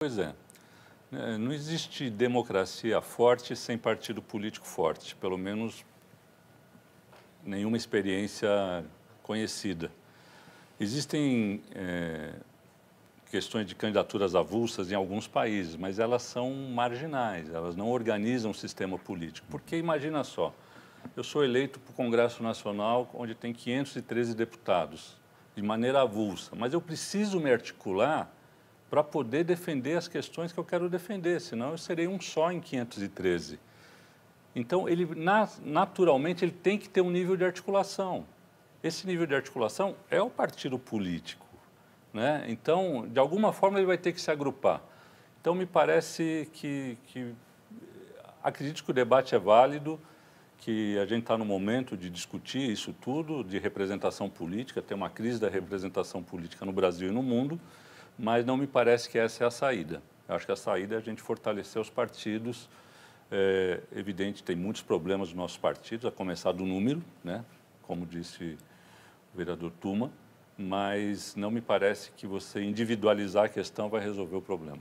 Pois é. é. Não existe democracia forte sem partido político forte, pelo menos nenhuma experiência conhecida. Existem é, questões de candidaturas avulsas em alguns países, mas elas são marginais, elas não organizam o sistema político. Porque imagina só, eu sou eleito para o Congresso Nacional, onde tem 513 deputados, de maneira avulsa, mas eu preciso me articular para poder defender as questões que eu quero defender, senão eu serei um só em 513. Então, ele naturalmente ele tem que ter um nível de articulação. Esse nível de articulação é o partido político, né? Então, de alguma forma ele vai ter que se agrupar. Então, me parece que, que acredito que o debate é válido, que a gente está no momento de discutir isso tudo, de representação política, tem uma crise da representação política no Brasil e no mundo mas não me parece que essa é a saída. Eu acho que a saída é a gente fortalecer os partidos. É evidente, tem muitos problemas nos nossos partidos, a começar do número, né? como disse o vereador Tuma, mas não me parece que você individualizar a questão vai resolver o problema.